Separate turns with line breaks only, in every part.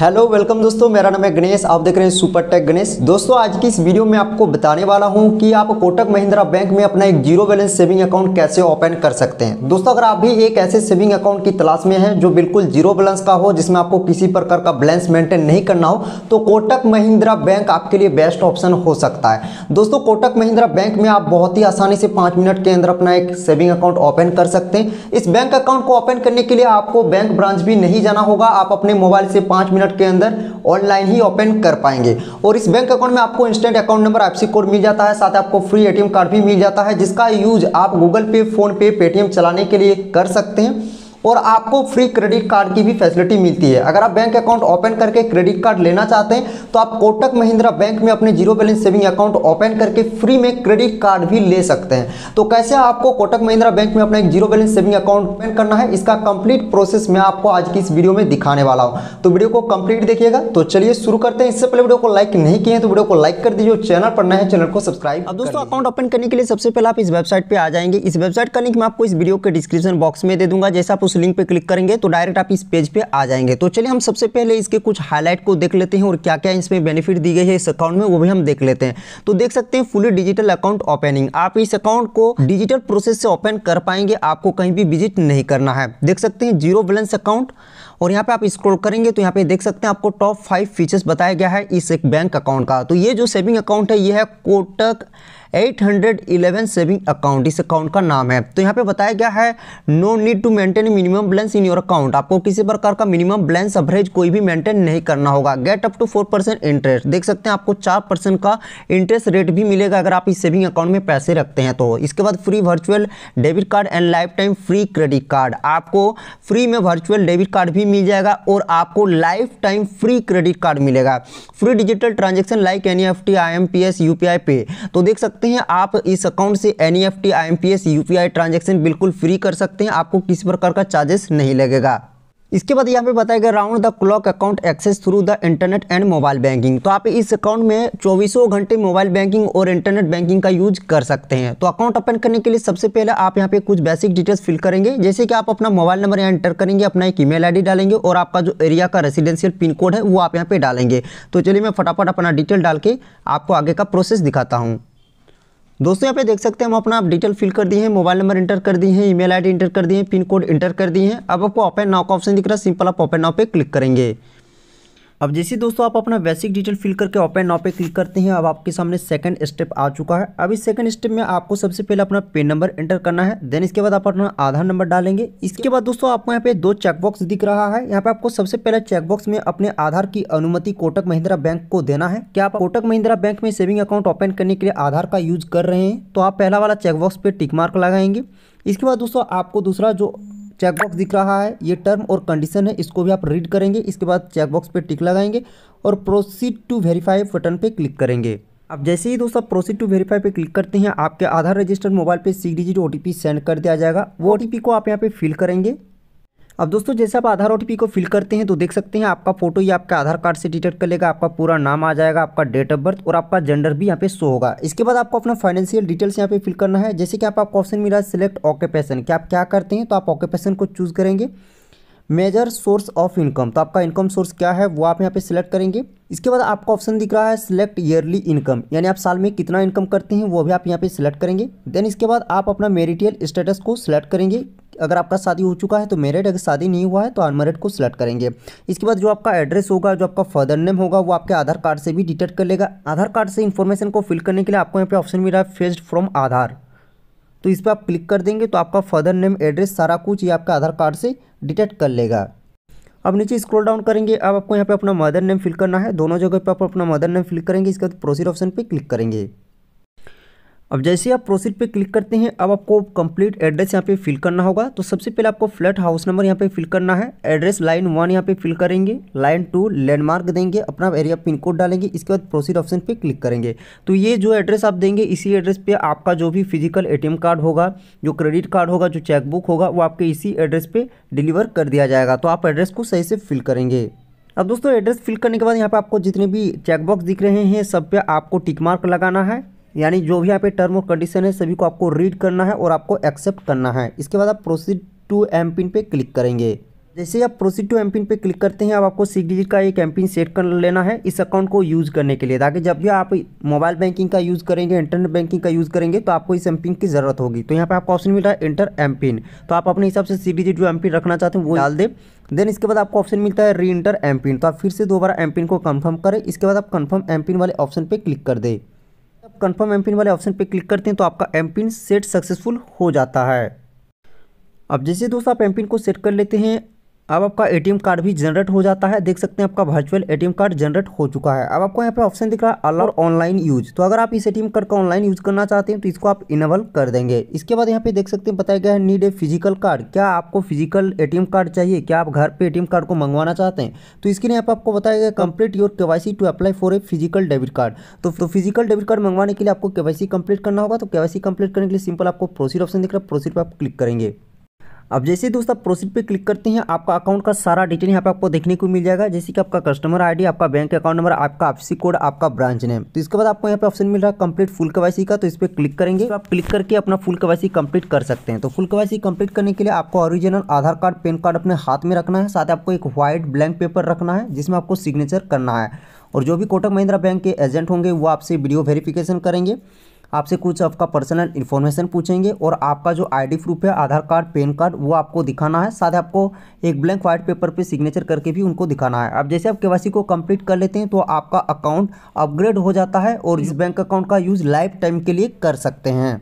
hello welcome दोस्तों मेरा नाम है गणेश आप देख रहे हैं सुपर टेक गणेश दोस्तों आज की इस वीडियो में आपको बताने वाला हूं कि आप कोटक महिंद्रा बैंक में अपना एक जीरो बैलेंस सेविंग अकाउंट कैसे ओपन कर सकते हैं दोस्तों अगर आप भी एक ऐसे सेविंग अकाउंट की तलाश में हैं जो बिल्कुल जीरो बैलेंस का हो जिसमें आपको किसी प्रकार का बैलेंस मेंटेन नहीं करना हो तो कोटक महिंद्रा बैंक आपके लिए बेस्ट ऑप्शन हो सकता है दोस्तों कोटक महिंद्रा बैंक में आप बहुत ही आसानी से पाँच मिनट के अंदर अपना एक सेविंग अकाउंट ओपन कर सकते हैं इस बैंक अकाउंट को ओपन करने के लिए आपको बैंक ब्रांच भी नहीं जाना होगा आप अपने मोबाइल से पाँच मिनट मिनट के अंदर ऑनलाइन ही ओपन कर पाएंगे और इस बैंक अकाउंट में आपको इंस्टेंट अकाउंट नंबर आपसी कोड मिल जाता है साथ आपको फ्री ए कार्ड भी मिल जाता है जिसका यूज आप गूगल पे फोन पे पेटीएम चलाने के लिए कर सकते हैं और आपको फ्री क्रेडिट कार्ड की भी फैसिलिटी मिलती है अगर आप बैंक अकाउंट ओपन करके क्रेडिट कार्ड लेना चाहते हैं तो आप कोटक महिंद्रा बैंक में अपने zero balance saving account open करके फ्री में क्रेडिट कार्ड भी ले सकते हैं तो कैसे आपको कोटक महिंद्रा बैंक में अपना एक zero balance saving account open करना है इसका कंप्लीट प्रोसेस मैं आपको आज की इस वीडियो में दिखाने वाला हूँ तो वीडियो को कंप्लीट देखिएगा तो चलिए शुरू करते हैं इससे पहले वीडियो को लाइक नहीं किए तो वीडियो को लाइक कर दीजिए चैनल पर नए है चैनल को सब्सक्राइब अब दोस्तों अकाउंट ओपन करने के लिए सबसे पहले आप इस वेबसाइट पर आ जाएंगे इस वेबसाइट का लिंक मैं आपको इस वीडियो के डिस्क्रिप्शन बॉक्स में दे दूंगा जैसे आप उस लिंक पे क्लिक करेंगे तो डायरेक्ट आप इस पेज पे आ जाएंगे तो चलिए हम सबसे पहले इसके कुछ हाईलाइट को देख लेते हैं और क्या क्या इसमें बेनिफिट दी गई है इस अकाउंट में वो भी हम देख लेते हैं तो देख सकते हैं फुली डिजिटल अकाउंट ओपनिंग आप इस अकाउंट को डिजिटल प्रोसेस से ओपन कर पाएंगे आपको कहीं भी विजिट नहीं करना है देख सकते हैं जीरो बैलेंस अकाउंट और यहाँ पे आप स्क्रॉल करेंगे तो यहाँ पे देख सकते हैं आपको टॉप फाइव फीचर्स बताया गया है इस एक बैंक अकाउंट का तो ये जो सेविंग अकाउंट है ये है कोटक 811 सेविंग अकाउंट इस अकाउंट का नाम है तो यहाँ पे बताया गया है no need to maintain minimum balance in your account आपको किसी प्रकार का मिनिमम बैलेंस अवरेज कोई भी मेंटेन नहीं करना होगा get up to four percent interest देख सकते हैं आपको चार परसेंट का इंटरेस्ट रेट भी मिलेगा अगर आप इस सेविंग अकाउंट में पैसे रखते हैं तो इसके बाद free virtual debit card and life time free credit card आपको फ्री में वर्चुअल डेबिट कार्ड भी मिल जाएगा और आपको life time free credit card मिलेगा free digital transaction like N E F T I M P S U P I पे तो देख सकते सकते हैं आप इस अकाउंट से N E F T I M P S U P I transaction बिल्कुल फ्री कर सकते हैं आपको किसी प्रकार का चार्जेस नहीं लगेगा इसके बाद यहाँ पे बताया गया round the clock account access through the internet and mobile banking तो आप इस अकाउंट में चौबीसों घंटे मोबाइल बैंकिंग और इंटरनेट बैंकिंग का यूज कर सकते हैं तो अकाउंट ओपन करने के लिए सबसे पहले आप यहाँ पे कुछ बेसिक डिटेल्स फिल करेंगे जैसे कि आप अपना मोबाइल नंबर यहाँ एंटर करेंगे अपना एक ई मेल डालेंगे और आपका जो एरिया का रेसिडेंशियल पिन कोड है वो आप यहाँ पे डालेंगे तो चलिए मैं फटाफट अपना डिटेल डाल के आपको आगे का प्रोसेस दिखाता हूँ दोस्तों यहाँ पे देख सकते हैं हम अपना आप डिटेल फिल कर दिए हैं मोबाइल नंबर इंटर कर दिए हैं ईमेल आईडी इंटर कर दिए हैं पिन कोड इंटर कर दिए हैं अब आपको ओपन नाउ का ऑप्शन दिख रहा है सिंपल आप ओपन नाव पे क्लिक करेंगे अब जैसे दोस्तों आप अपना बेसिक डिटेल फिल करके ओपन नाउ पे क्लिक करते हैं अब आपके सामने सेकंड स्टेप आ चुका है अब इस सेकंड स्टेप में आपको सबसे पहले अपना पेन नंबर एंटर करना है देन इसके बाद आप अपना आधार नंबर डालेंगे इसके बाद दोस्तों आपको यहाँ पे दो चेकबॉक्स दिख रहा है यहाँ पे आपको सबसे पहले चेकबॉक्स में अपने आधार की अनुमति कोटक महिंद्रा बैंक को देना है क्या आप कोटक महिंद्रा बैंक में सेविंग अकाउंट ओपन करने के लिए आधार का यूज कर रहे हैं तो आप पहला वाला चेकबॉक्स पे टिक मार्क लगाएंगे इसके बाद दोस्तों आपको दूसरा जो चेकबॉक्स दिख रहा है ये टर्म और कंडीशन है इसको भी आप रीड करेंगे इसके बाद चेकबॉक्स पे टिक लगाएंगे और प्रोसीड टू वेरीफाई बटन पे क्लिक करेंगे अब जैसे ही दोस्तों प्रोसीड टू वेरीफाई पे क्लिक करते हैं आपके आधार रजिस्टर्ड मोबाइल पे सिक्स डिजिट ओ सेंड कर दिया जाएगा वो ओ को आप यहाँ पे फिल करेंगे अब दोस्तों जैसे आप आधार ओ को फिल करते हैं तो देख सकते हैं आपका फोटो ये आपका आधार कार्ड से डिटेक्ट कर लेगा आपका पूरा नाम आ जाएगा आपका डेट ऑफ बर्थ और आपका जेंडर भी यहाँ पे शो होगा इसके बाद आपको अपना फाइनेंशियल डिटेल्स यहाँ पे फिल करना है जैसे कि आप आपको ऑप्शन मिला है सिलेक्ट ऑक्यूपेशन कि आप क्या करते हैं तो आप ऑक्यूपेशन को चूज़ करेंगे मेजर सोर्स ऑफ इनकम तो आपका इनकम सोर्स क्या है वो आप यहाँ पे सिलेक्ट करेंगे इसके बाद आपका ऑप्शन दिख रहा है सिलेक्ट ईयरली इनकम यानी आप साल में कितना इनकम करते हैं वो भी आप यहाँ पे सिलेक्ट करेंगे देन इसके बाद आप अपना मेरिटियल स्टेटस को सिलेक्ट करेंगे अगर आपका शादी हो चुका है तो मेरिड अगर शादी नहीं हुआ है तो अनमेरिड को सिलेक्ट करेंगे इसके बाद जो आपका एड्रेस होगा जो आपका फादर नेम होगा वो आपके आधार कार्ड से भी डिटेक्ट कर लेगा आधार कार्ड से इन्फॉर्मेशन को फिल करने के लिए आपको यहाँ पे ऑप्शन मिला है फेस्ड फ्रॉम आधार तो इस पर आप क्लिक कर देंगे तो आपका फादर नेम एड्रेस सारा कुछ ये आपका आधार कार्ड से डिटेक्ट कर लेगा अब नीचे स्क्रॉल डाउन करेंगे अब आपको यहाँ पे अपना मदर नेम फिल करना है दोनों जगह पे आप अपना मदर नेम फिल करेंगे इसके बाद प्रोसीड ऑप्शन पे क्लिक करेंगे अब जैसे आप प्रोसीड पे क्लिक करते हैं अब आपको कंप्लीट एड्रेस यहाँ पे फिल करना होगा तो सबसे पहले आपको फ्लैट हाउस नंबर यहाँ पे फिल करना है एड्रेस लाइन वन यहाँ पे फिल करेंगे लाइन टू लैंडमार्क देंगे अपना एरिया पिन कोड डालेंगे इसके बाद प्रोसीड ऑप्शन पे क्लिक करेंगे तो ये जो एड्रेस आप देंगे इसी एड्रेस पर आपका जो भी फिजिकल ए कार्ड होगा जो क्रेडिट कार्ड होगा जो चेकबुक होगा वो आपके इसी एड्रेस पर डिलीवर कर दिया जाएगा तो आप एड्रेस को सही से फिल करेंगे अब दोस्तों एड्रेस फिल करने के बाद यहाँ पे आपको जितने भी चेकबॉक्स दिख रहे हैं सब पे आपको टिक मार्क लगाना है यानी जो भी यहाँ पे टर्म और कंडीशन है सभी को आपको रीड करना है और आपको एक्सेप्ट करना है इसके बाद आप प्रोसीड टू एम पिन पर क्लिक करेंगे जैसे आप प्रोसीड टू एम पिन पर क्लिक करते हैं अब आपको सिक्स डिजिट का एक एम पिन सेट कर लेना है इस अकाउंट को यूज़ करने के लिए ताकि जब भी आप मोबाइल बैंकिंग का यूज़ करेंगे इंटरनेट बैंकिंग का यूज़ करेंगे तो आपको इस एम पिन की ज़रूरत होगी तो यहाँ पे आपको ऑप्शन मिल रहा है इंटर एम पिन तो आप अपने हिसाब से सिक्स डिजिट जो एम पिन रखना चाहते हैं वो डाल दें देन इसके बाद आपको ऑप्शन मिलता है री इंटर एम पिन तो आप फिर से दोबारा एम पिन को कन्फर्म करें इसके बाद आप कन्फर्म एम पिन वाले ऑप्शन पर क्लिक कर दें कंफर्म एम पिन वाले ऑप्शन पे क्लिक करते हैं तो आपका एम पिन सेट सक्सेसफुल हो जाता है अब जैसे दोस्तों आप एम पिन को सेट कर लेते हैं अब आपका एटीएम कार्ड भी जनरेट हो जाता है देख सकते हैं आपका वर्चुअल एटीएम कार्ड जनरेट हो चुका है अब आपको यहाँ पे ऑप्शन दिख रहा है अलाउ ऑनलाइन यूज तो अगर आप इस एटीएम कार्ड का ऑनलाइन यूज करना चाहते हैं तो इसको आप इनेबल कर देंगे इसके बाद यहाँ पे देख सकते हैं बताया गया है नीड ए फिजिकल कार्ड क्या आपको फिजिकल ए कार्ड चाहिए क्या आप घर पर ए कार्ड को मंगवाना चाहते हैं तो इसके लिए आपको बताया गया complete your K to apply for a physical debit card तो फिजिकल डेबिट कार्ड मंगवाने के लिए आपको के कंप्लीट करना होगा तो के कंप्लीट करने के लिए सिंपल आपको प्रोसीड ऑप्शन दिख रहा है प्रोसीड पर आप क्लिक करेंगे अब जैसे दोस्तों आप प्रोसीड पे क्लिक करते हैं आपका अकाउंट का सारा डिटेल यहाँ पे आपको देखने को मिल जाएगा जैसे कि आपका कस्टमर आईडी आपका बैंक अकाउंट नंबर आपका आपसी कोड आपका ब्रांच नेम तो इसके बाद आपको यहाँ पे ऑप्शन मिल रहा है कंप्लीट फुल कवासी का तो इस पर क्लिक करेंगे आप क्लिक करके अपना फुल कवासी कंप्लीट कर सकते हैं तो फुल कवासी कंप्लीट करने के लिए आपको original Aadhaar card pan card अपने हाथ में रखना है साथ आपको एक व्हाइट ब्लैंक पेपर रखना है जिसमें आपको सिग्नेचर करना है और जो भी कोटक महिंद्रा बैंक के एजेंट होंगे वो आपसे वीडियो वेरिफिकेशन करेंगे आपसे कुछ आपका पर्सनल इन्फॉर्मेशन पूछेंगे और आपका जो आईडी प्रूफ है आधार कार्ड पैन कार्ड वो आपको दिखाना है साथ ही आपको एक ब्लैंक व्हाइट पेपर पे सिग्नेचर करके भी उनको दिखाना है अब जैसे आप केवासी को कंप्लीट कर लेते हैं तो आपका अकाउंट अपग्रेड हो जाता है और इस बैंक अकाउंट का यूज़ लाइफ टाइम के लिए कर सकते हैं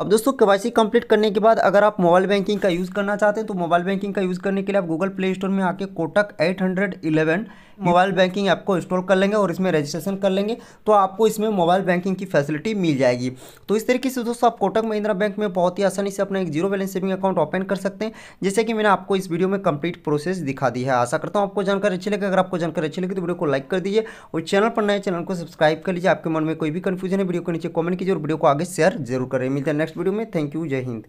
अब दोस्तों के कंप्लीट करने के बाद अगर आप मोबाइल बैंकिंग का यूज़ करना चाहते हैं तो मोबाइल बैंकिंग का यूज़ करने के लिए आप गूगल प्ले स्टोर में आके Kotak eight hundred eleven mobile banking app को इंस्टॉल कर लेंगे और इसमें रजिस्ट्रेशन कर लेंगे तो आपको इसमें मोबाइल बैंकिंग की फैसिलिटी मिल जाएगी तो इस तरीके से दोस्तों आप कोटक महिंद्रा बैंक में बहुत ही आसानी से अपना एक zero balance saving account open कर सकते हैं जैसे कि मैंने आपको इस वीडियो में कंप्लीट प्रोसेस दिखा दी है आशा करता हूँ आपको जानकारी अच्छी लगे अगर आपको जानकारी अच्छी लगी तो वीडियो को लाइक कर दीजिए और चैनल पर नए चैनल को सब्सक्राइब कर लीजिए आपके मन में कोई भी कन्फ्यूजन है वीडियो को नीचे कॉमेंट कीजिए और वीडियो को आगे शेयर जरूर करें मिलते हैं नेक्स्ट वीडियो में थैंक यू जय हिंद